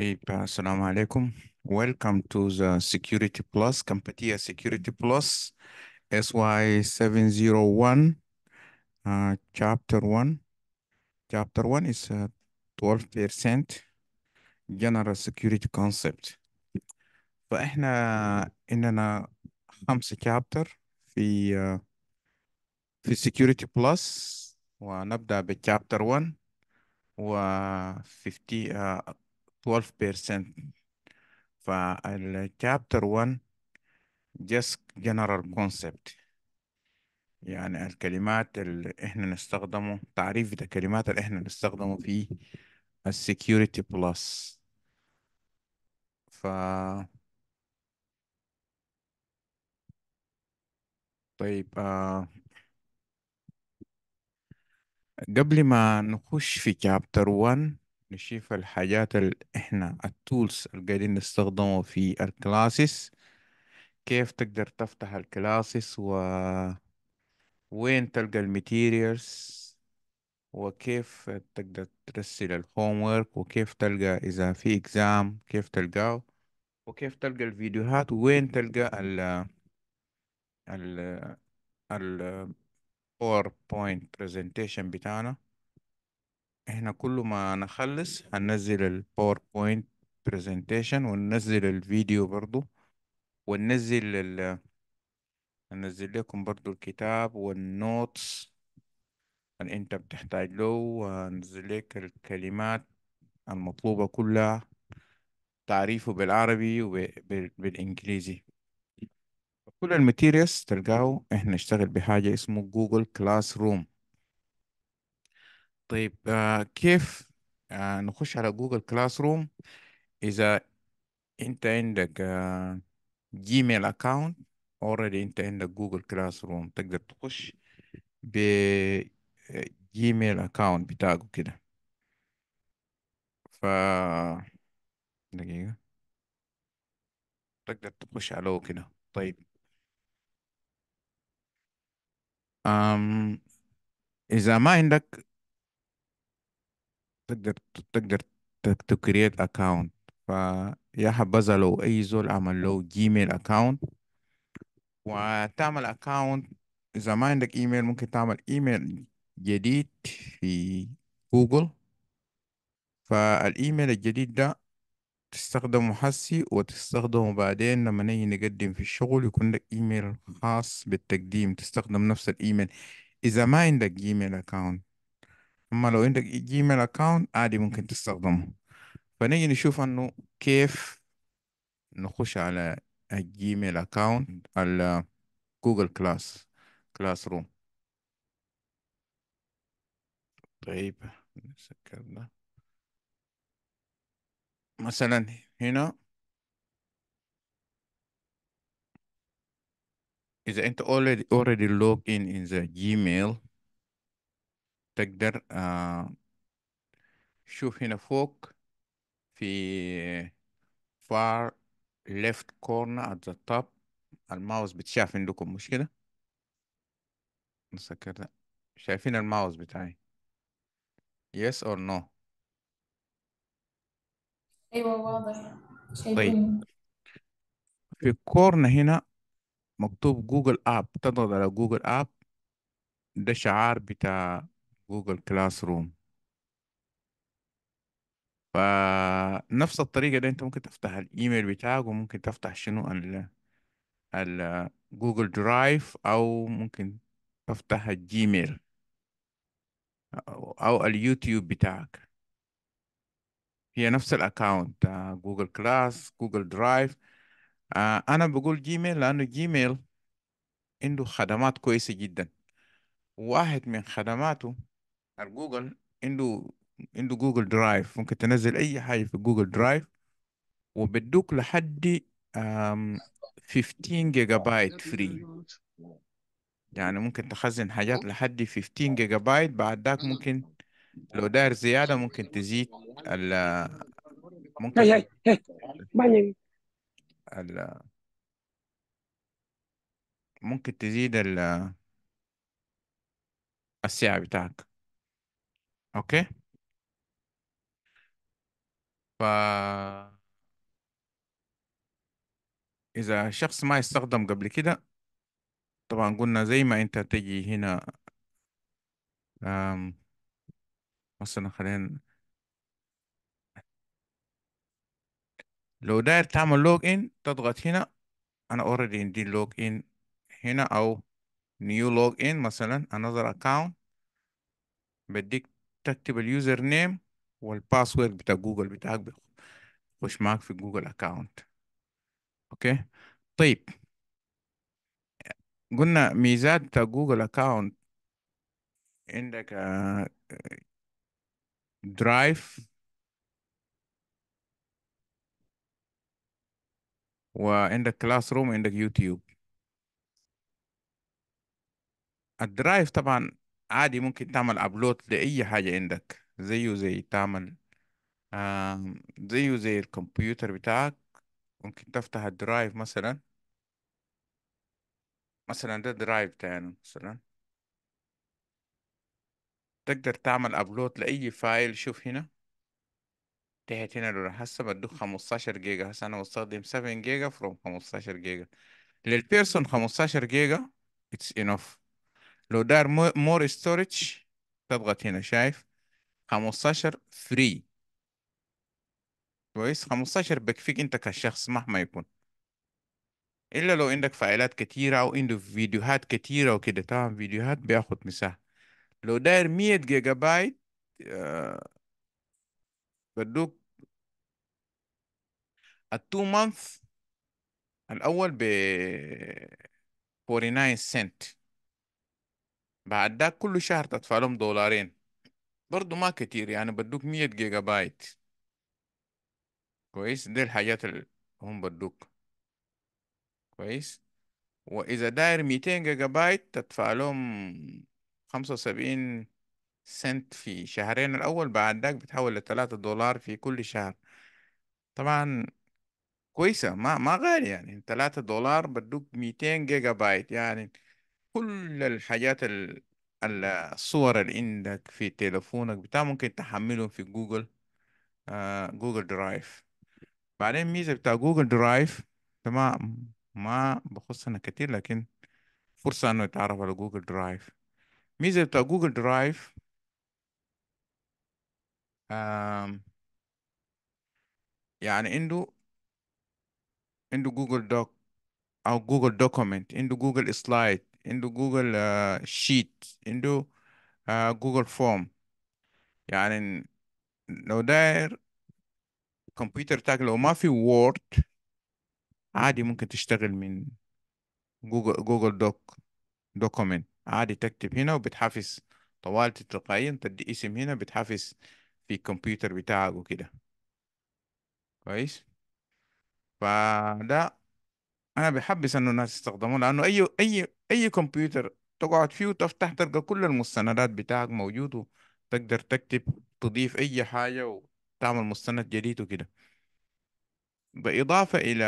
Hey, assalamu alaikum. Welcome to the Security Plus, Competia Security Plus, SY701, uh, Chapter 1. Chapter 1 is 12% uh, General Security Concept. فإحنا إننا خمسة chapter في uh, في Security Plus ونبدأ بالchapter 1 و 50 uh, 12% فالشابتر 1 just general concept يعني الكلمات اللي احنا نستخدمه تعريف الكلمات اللي احنا نستخدمه في السكيورتي بلس ف طيب آه قبل ما نخش في كابتر 1 نشوف الحاجات اللي احنا التولز اللي قاعدين نستخدمه في الكلاسيس كيف تقدر تفتح الكلاسيس و وين تلقى الماتيريالز وكيف تقدر ترسل الهوم ورك وكيف تلقى إذا في إكزام كيف تلقاه وكيف تلقى الفيديوهات وين تلقى ال ال ال PowerPoint presentation بتاعنا احنا كل ما نخلص هننزل الباوربوينت برزنتيشن وننزل الفيديو برضو وننزل ال هننزل لكم برضو الكتاب والنوتس اللي يعني انت بتحتاج له وهنزل لك الكلمات المطلوبة كلها تعريفه بالعربي وبالانجليزي كل الماتيريالز تلقاه احنا نشتغل بحاجة اسمه جوجل كلاس روم طيب آه كيف آه نخش على جوجل كلاس روم إذا أنت عندك آه جيميل أكاونت اوريدي أنت عندك جوجل كلاس روم تقدر تخش ب جيميل أكاونت بتاعه كده ف دقيقة تقدر تخش عليه كده طيب أم إذا ما عندك تقدر تقدر تكريت اكونت فيا حبذا لو اي زول عمل له جيميل اكونت وتعمل اكونت اذا ما عندك ايميل ممكن تعمل ايميل جديد في جوجل فالايميل الجديد ده تستخدمه حسي وتستخدمه بعدين لما نيجي نقدم في الشغل يكون لك ايميل خاص بالتقديم تستخدم نفس الايميل اذا ما عندك جيميل اكونت أما لو عندك جيميل أكاونت عادي ممكن تستخدمه فنيجي نشوف أنه كيف نخش على الجيميل أكاونت على جوجل كلاس كلاس روم طيب نسكر ده مثلا هنا إذا أنت already already log in in the Gmail تقدر آه، شوف هنا فوق في far left corner at the top الماوس بتشاف عندكم مش كده نسكر ده شايفين الماوس بتاعي yes or no ايوه واضح طيب في الكورنر هنا مكتوب جوجل اب تضغط على جوجل اب ده شعار بتاع جوجل كلاس روم فنفس الطريقة دي انت ممكن تفتح الايميل بتاعك وممكن تفتح شنو ال ال جوجل درايف او ممكن تفتح الجيميل او, أو اليوتيوب بتاعك هي نفس الاكاونت جوجل كلاس جوجل درايف انا بقول جيميل لانه جيميل عنده خدمات كويسة جدا واحد من خدماته على جوجل عنده عنده جوجل درايف ممكن تنزل اي حاجه في جوجل درايف وبدوك لحد 15 جيجا بايت فري يعني ممكن تخزن حاجات لحد 15 جيجا بايت بعد ذاك ممكن لو داير زياده ممكن تزيد ال ممكن هي هي هاي ال ممكن تزيد ال السعر بتاعك اوكي ف اذا الشخص ما استخدم قبل كده طبعا قلنا زي ما انت تجي هنا أم... مثلا خلينا لو داير تعمل لوج ان تضغط هنا انا اوريدي عندي لوج ان هنا او نيو لوج ان مثلا انذر اكاونت بديك تكتب اليوزر نيم والباسورد بتاع جوجل بتاعك بيخش معاك في جوجل اكاونت اوكي طيب قلنا ميزات بتاع جوجل اكاونت عندك درايف آه، وعندك كلاس روم وعندك يوتيوب الدرايف طبعا عادي ممكن تعمل ابلود لاي حاجه عندك زيه زي تعمل آه زيه زي الكمبيوتر بتاعك ممكن تفتح الدرايف مثلا مثلا ده درايف بتاعنا مثلا تقدر تعمل ابلود لاي فايل شوف هنا تحت هنا لو هسه بدوك خمستاشر جيجا هسه انا بستخدم 7 جيجا فروم خمستاشر جيجا للبيرسون خمستاشر جيجا اتس انوف لو دار مور ستورج تضغط هنا شايف 15 فري كويس 15 بكفيك انت كشخص مهما يكون الا لو عندك فايلات كتيره او عنده فيديوهات كتيره وكده تمام فيديوهات بياخد مساحه لو داير 100 جيجا بايت بدوك التو مانث الاول ب 49 سنت بعداك كل شهر تدفع لهم دولارين برضو ما كتير يعني بدوك مية جيجا بايت كويس دي الحاجات اللي هم بدوك كويس وإذا داير ميتين جيجا بايت تدفع لهم خمسة وسبعين سنت في شهرين الأول بعد ذاك بتحول لتلاتة دولار في كل شهر طبعا كويسة ما ما غالي يعني تلاتة دولار بدوك ميتين جيجا بايت يعني كل الحاجات ال... الصور اللي عندك في تليفونك بتاع ممكن تحملهم في جوجل آه جوجل درايف بعدين ميزة بتاع جوجل درايف تمام ما بخصنا كتير لكن فرصة انه يتعرف على جوجل درايف ميزة بتاع جوجل درايف آه يعني عنده عنده جوجل دوك او جوجل دوكومنت عنده جوجل سلايد عنده جوجل شيت عنده جوجل فورم يعني لو داير الكمبيوتر بتاعك لو ما في وورد عادي ممكن تشتغل من جوجل جوجل دوك دوكومنت عادي تكتب هنا وبتحفز طوال تلقائيا تدي اسم هنا بتحفز في الكمبيوتر بتاعك وكده كويس فده انا بحبس انه الناس يستخدموه لانه اي اي اي كمبيوتر تقعد فيه وتفتح تلقى كل المستندات بتاعك موجود وتقدر تكتب تضيف اي حاجه وتعمل مستند جديد وكده بالاضافه الى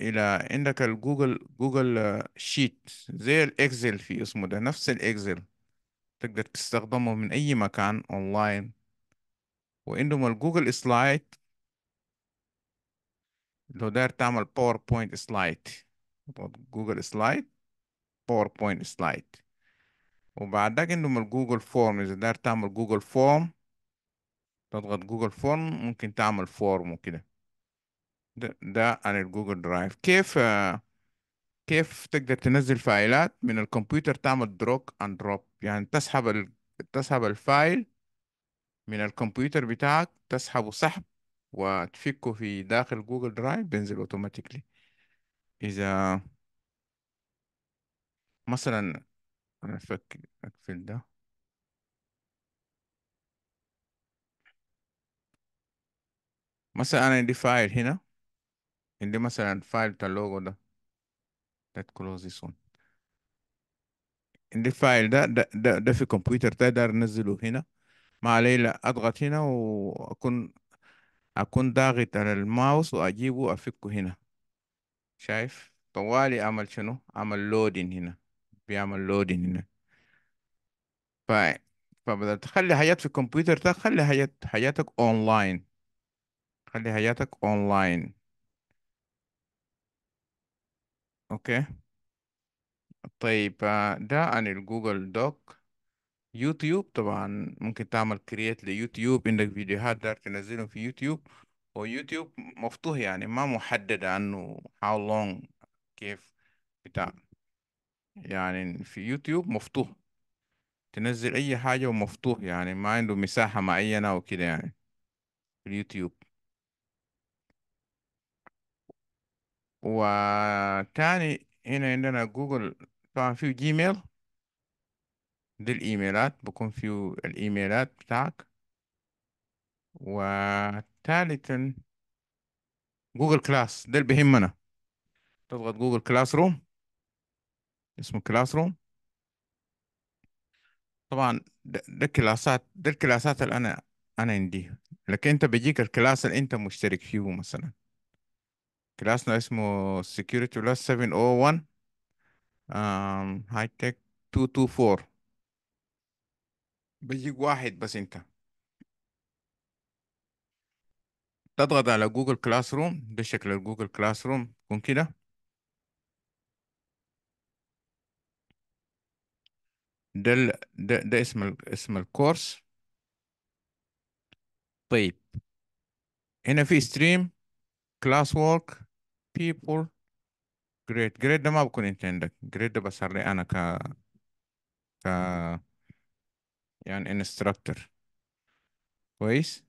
الى عندك الجوجل جوجل شيت زي الاكسل في اسمه ده نفس الاكسل تقدر تستخدمه من اي مكان اونلاين وعندهم الجوجل سلايد لو داير تعمل باوربوينت Slide جوجل سلايد باوربوينت Slide وبعدك انه من جوجل فورم اذا داير تعمل جوجل فورم تضغط جوجل فورم ممكن تعمل فورم وكده ده, ده عن الجوجل درايف كيف كيف تقدر تنزل فايلات من الكمبيوتر تعمل دروك اند دروب يعني تسحب ال... تسحب الفايل من الكمبيوتر بتاعك تسحبه سحب وتفكه في داخل جوجل درايف بينزل اوتوماتيكلي اذا مثلا انا افك اقفل ده مثلا انا عندي فايل هنا عندي مثلا فايل بتاع اللوجو ده let close this one عندي فايل ده ده, ده, ده في كمبيوتر تقدر انزله هنا ما علي لا اضغط هنا واكون أكون ضاغط على الماوس وأجيبه أفكه هنا شايف طوالي أعمل شنو أعمل لودين هنا بيعمل لودين هنا ف... فبدل تخلي حاجات في الكمبيوتر ده خلي حاجات حياتك أونلاين خلي حياتك أونلاين أوكي طيب آه، ده عن الجوجل دوك يوتيوب طبعا ممكن تعمل كرييت ليوتيوب عندك فيديوهات دار تنزلهم في يوتيوب ويوتيوب مفتوح يعني ما محدد عنه how long كيف بتاع يعني في يوتيوب مفتوح تنزل اي حاجة ومفتوح يعني ما عنده مساحة معينة وكده يعني في اليوتيوب وتاني هنا عندنا جوجل طبعا في جيميل دي الايميلات بكون فيه الايميلات بتاعك وثالثا جوجل كلاس ده اللي بيهمنا تضغط جوجل كلاس روم اسمه كلاس روم طبعا ده, الكلاسات ده الكلاسات اللي انا انا عندي لكن انت بيجيك الكلاس اللي انت مشترك فيه مثلا كلاسنا اسمه security plus 701 um, high tech 224 بيجيك واحد بس انت تضغط على جوجل كلاس روم بشكل شكل الجوجل كلاس روم يكون كده ده ده ده اسم ال... اسم الكورس طيب هنا في ستريم كلاس وورك بيبول جريد جريد ده ما بكون انت عندك جريد ده بسهر لي انا ك ك يعني instructor كويس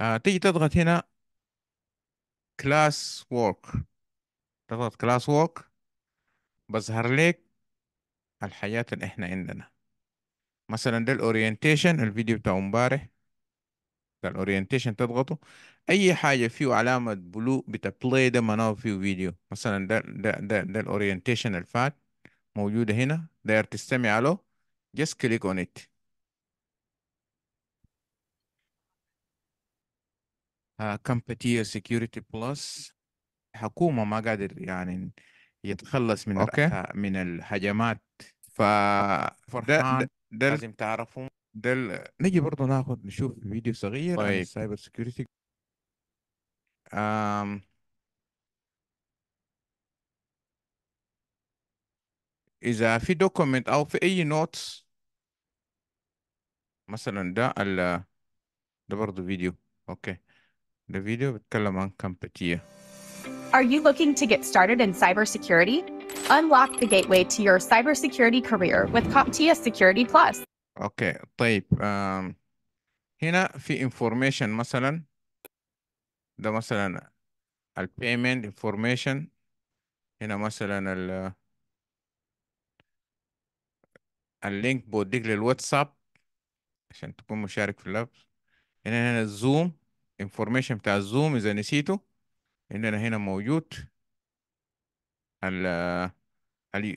آه تيجي تضغط هنا class work تضغط class work بظهر لك الحياة اللي احنا عندنا مثلا ده الاورينتيشن الفيديو بتاع امبارح ده الاورينتيشن تضغطه اي حاجه فيه علامه بلو بتا بلاي ده معناه فيه فيديو مثلا ده ده ده ده الاورينتيشن الفات موجوده هنا داير تستمع له جست كليك اون ات كامباتير سيكيورتي بلس حكومه ما قادر يعني يتخلص من أوكي. من الهجمات ف فرحان ده ده لازم تعرفوا دل... نجي برضه ناخذ نشوف فيديو صغير طيب. عن السايبر سكيورتي أم... اذا في دوكومنت او في اي نوتس مثلا ده ال... ده برضه فيديو اوكي الفيديو بتكلم عن كامباتيا Are you looking to get started in cybersecurity? Unlock the gateway to your cybersecurity career with CompTIA Security Plus. Okay, طيب um, هنا في information مثلا ده مثلا ال payment information هنا مثلا ال اللينك بوديك للواتساب عشان تكون مشارك في اللابس هنا هنا الزوم information بتاع الزوم اذا نسيته عندنا هنا موجود ال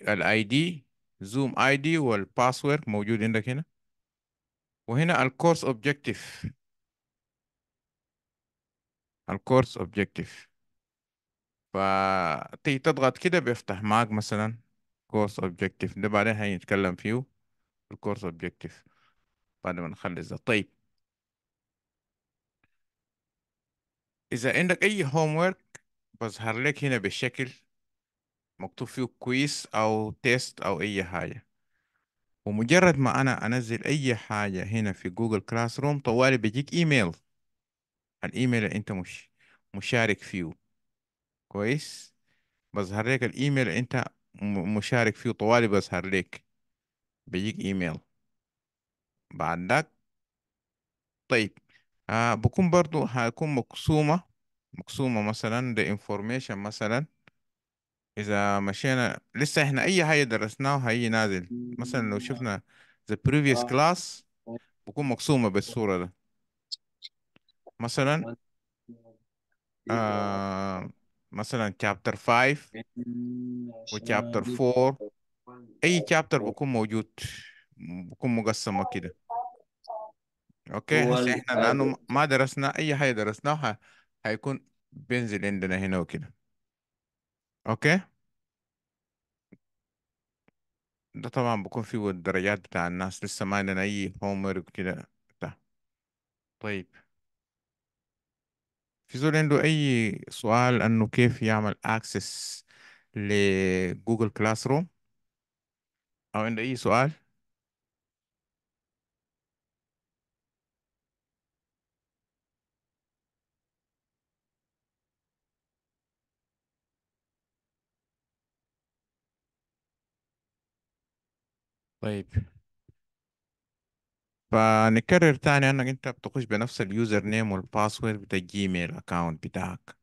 ال اي دي زوم اي دي والباسورد موجود عندك هنا وهنا الكورس اوبجكتيف الكورس اوبجكتيف فتيجي تضغط كده بيفتح معاك مثلا كورس اوبجكتيف ده بعدين هنتكلم فيه الكورس اوبجكتيف بعد ما نخلص ده طيب إذا عندك أي هوم ورك بظهر لك هنا بالشكل مكتوب فيه كويس أو تيست أو أي حاجة ومجرد ما أنا أنزل أي حاجة هنا في جوجل كلاس روم طوالي بيجيك إيميل الإيميل اللي أنت مش مشارك فيه كويس بظهر لك الإيميل اللي أنت مشارك فيه طوالي بظهر لك بيجيك إيميل بعد طيب آه بكون برضو هيكون مقسومة مقسومة مثلا the information مثلا إذا مشينا لسه إحنا أي حاجة درسناها هيجي نازل مثلا لو شفنا the previous آه. class بكون مقسومة بالصورة ده مثلا آه مثلا chapter 5 و chapter 4 أي chapter بكون موجود بكون مقسمة كده اوكي هو هسه احنا آه، لانه ما درسنا اي حاجه درسناها هيكون بينزل عندنا هنا وكده اوكي ده طبعا بكون فيه الدرجات بتاع الناس لسه ما عندنا اي هوم ورك كده بتاع طيب في زول عنده اي سؤال انه كيف يعمل اكسس لجوجل كلاس روم او عنده اي سؤال طيب فنكرر تاني انك انت بتخش بنفس اليوزر نيم والباسورد بتاع الجيميل اكونت بتاعك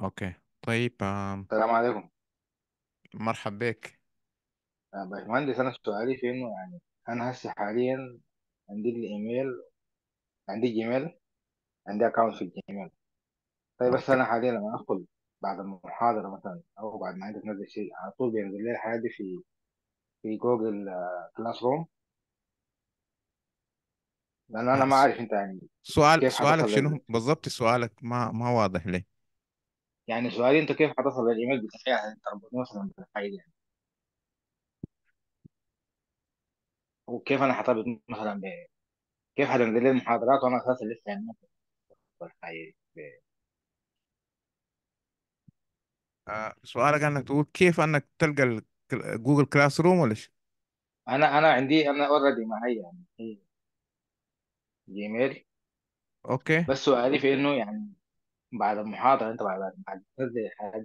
اوكي طيب السلام عليكم مرحبا بك آه، باشمهندس أنا سؤالي في إنه يعني أنا هسه حاليا عندي الإيميل عندي جيميل عندي أكونت في الجيميل طيب بس أنا حاليا لما أدخل بعد المحاضرة مثلا أو بعد ما أنت تنزل شيء على طول بينزل لي الحاجات دي في في جوجل كلاس آه، روم لأن أنا ما أعرف أنت يعني سؤال كيف سؤالك شنو بالضبط سؤالك ما ما واضح لي يعني سؤالي أنت كيف حتصل للإيميل بتاعي أنت تربطني مثلا بالحاجة يعني وكيف أنا حطبط مثلا كيف حتنزل لي المحاضرات وأنا أساسا لسه يعني مثلا سؤالك انك تقول كيف انك تلقى جوجل كلاس روم ولا شيء انا انا عندي انا اوريدي معايا يعني جيميل اوكي بس سؤالي في انه يعني بعد المحاضره انت بعد بعد تنزل حاجه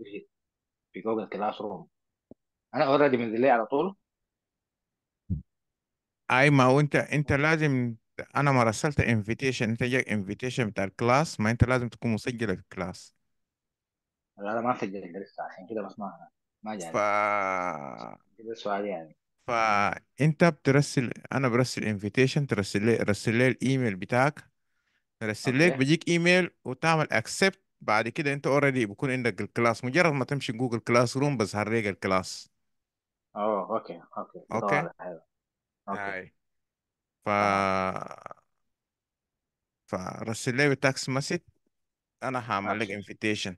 في جوجل كلاس روم انا اوريدي منزلها على طول اي ما هو انت انت لازم انا ما رسلت انفيتيشن انت جاك انفيتيشن بتاع الكلاس ما انت لازم تكون مسجل في الكلاس انا ما في سجلت لسه عشان كده بس ما ما ف كده سؤال يعني فانت بترسل انا برسل انفيتيشن ترسل لي رسل لي الايميل بتاعك ترسل لك بيجيك ايميل وتعمل اكسبت بعد كده انت اوريدي بكون عندك الكلاس مجرد ما تمشي جوجل كلاس روم بس لك الكلاس اوه اوكي اوكي اوكي اوكي هاي ف فرسل لي بتكست مسج انا هعمل لك انفيتيشن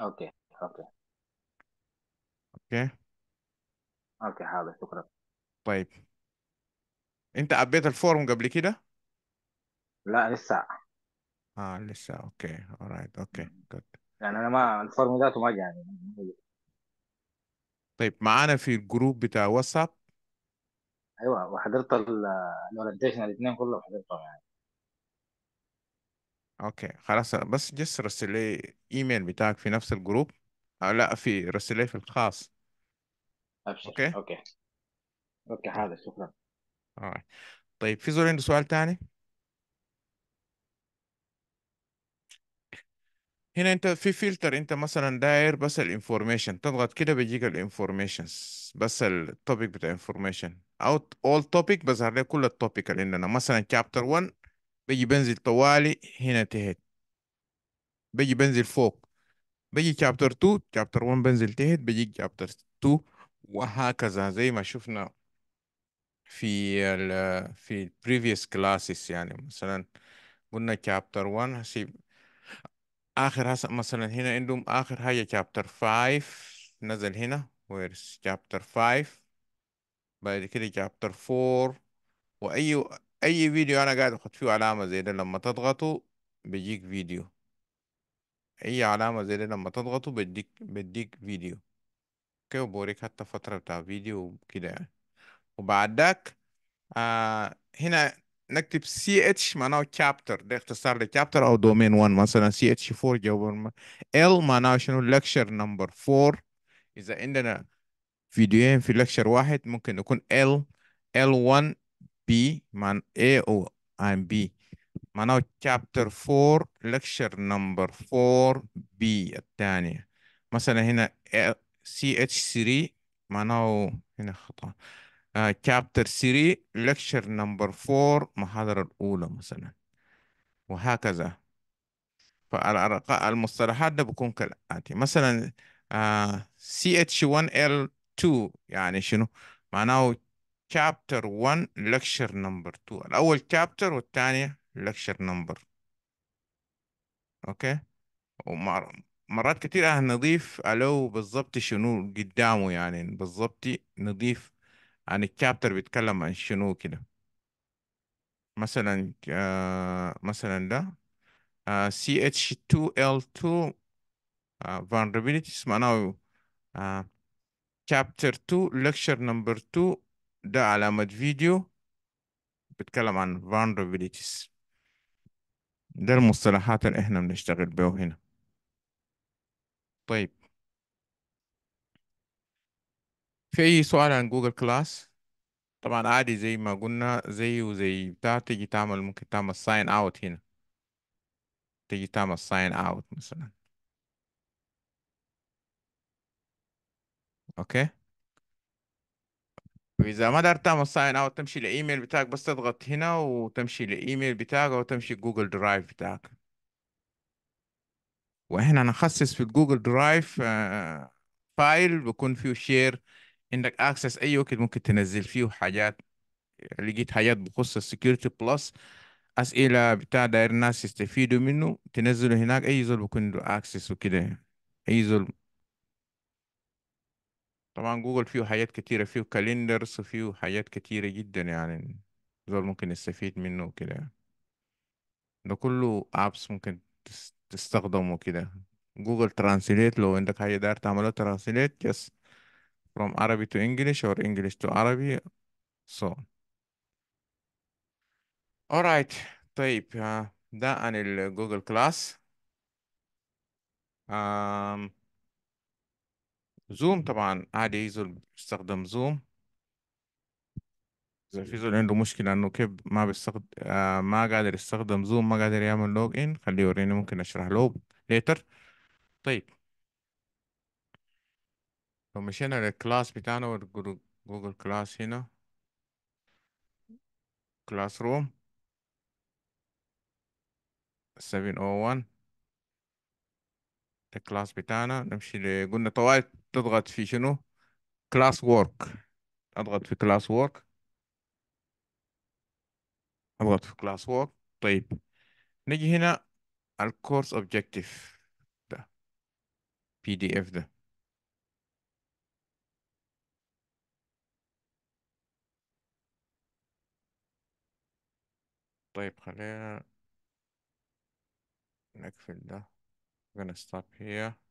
اوكي اوكي اوكي اوكي حاضر شكرا طيب انت عبيت الفورم قبل كده لا لسه اه لسه اوكي alright اوكي جود يعني انا ما الفورم ذاته ما جاني يعني. طيب معانا في الجروب بتاع واتساب ايوه وحضرت الاورينتيشن الاثنين كلهم حضرتهم يعني اوكي خلاص بس جس رسل لي ايميل بتاعك في نفس الجروب أو لا في رسل لي في الخاص ابشر اوكي اوكي اوكي حاضر شكرا طيب في زول عنده سؤال ثاني هنا انت في فلتر انت مثلا داير بس الانفورميشن تضغط كده بيجيك الانفورميشن بس التوبيك بتاع انفورميشن او اول توبيك بظهر لك كل التوبيك اللي عندنا مثلا شابتر 1 بجي بنزل طوالي هنا تحت بجي بنزل فوق بجي شابتر 2 شابتر 1 بنزل تحت بجي شابتر 2 وهكذا زي ما شفنا في ال في ال previous classes يعني مثلا قلنا chapter 1 هسيب آخر هسا مثلا هنا عندهم آخر حاجة chapter 5 نزل هنا where's chapter 5 بعد كده chapter 4 وأي اي فيديو انا قاعد اخد فيه علامة زي ده لما تضغطه بيجيك فيديو اي علامة زي ده لما تضغطه بديك بديك فيديو اوكي وبوريك حتى فترة بتاع فيديو وكده يعني وبعد ذاك آه هنا نكتب سي اتش معناه chapter ده اختصار لشابتر او دومين 1 مثلا سي اتش 4 جواب ال معناه شنو لكشر نمبر 4 اذا عندنا فيديوهين في لكشر واحد ممكن يكون ال L1 B من A و I'm B معناه chapter 4 lecture number 4 B الثانية مثلا هنا CH3 معناه هنا خطأ uh, chapter 3 lecture number 4 محاضرة الأولى مثلا وهكذا فالأرقاء المصطلحات ده بكون كالآتي مثلا uh, آه، CH1L2 يعني شنو معناه chapter 1 lecture number 2 الأول chapter والثانية lecture number أوكي ومرات كتير اه نضيف ألو بالضبط شنو قدامه يعني بالضبط نضيف عن يعني الشابتر بيتكلم عن شنو كده مثلا آه مثلا ده آه CH2L2 آه vulnerabilities معناه آه chapter 2 lecture number 2 ده علامة فيديو بتكلم عن vulnerabilities ده المصطلحات اللي احنا بنشتغل بيه هنا طيب في أي سؤال عن جوجل كلاس طبعا عادي زي ما قلنا زي وزي بتاع تيجي تعمل ممكن تعمل sign out هنا تيجي تعمل sign out مثلا اوكي واذا ما دارت تعمل ساين اوت تمشي لايميل بتاعك بس تضغط هنا وتمشي لايميل بتاعك او تمشي جوجل درايف بتاعك وهنا نخصص في جوجل درايف آه، فايل بكون فيه شير عندك اكسس اي وقت ممكن تنزل فيه حاجات لقيت حاجات بخص السكيورتي بلس اسئله بتاع داير الناس يستفيدوا منه تنزله هناك اي زول بكون له اكسس وكده يعني. اي زول طبعا جوجل فيه حاجات كتيرة فيه كاليندرز وفيه حاجات كتيرة جدا يعني زول ممكن يستفيد منه وكده يعني. ده كله ابس ممكن تستخدمه كده جوجل ترانسليت لو عندك حاجة داير تعملها ترانسليت just from Arabic to English or English to Arabic so alright طيب آه، ده عن الجوجل كلاس um, زوم طبعا عادي يزول بيستخدم زوم اذا في زول عنده مشكله انه كيف ما بيستخدم آه ما قادر يستخدم زوم ما قادر يعمل لوج ان خليه يوريني ممكن اشرح له ليتر طيب لو مشينا للكلاس بتاعنا جوجل كلاس هنا كلاس روم 701 الكلاس بتاعنا نمشي ل... قلنا طوال تضغط في شنو كلاس وورك اضغط في كلاس وورك اضغط في كلاس وورك طيب نجي هنا الكورس اوبجكتيف ده بي دي اف ده طيب خلينا نقفل ده gonna stop here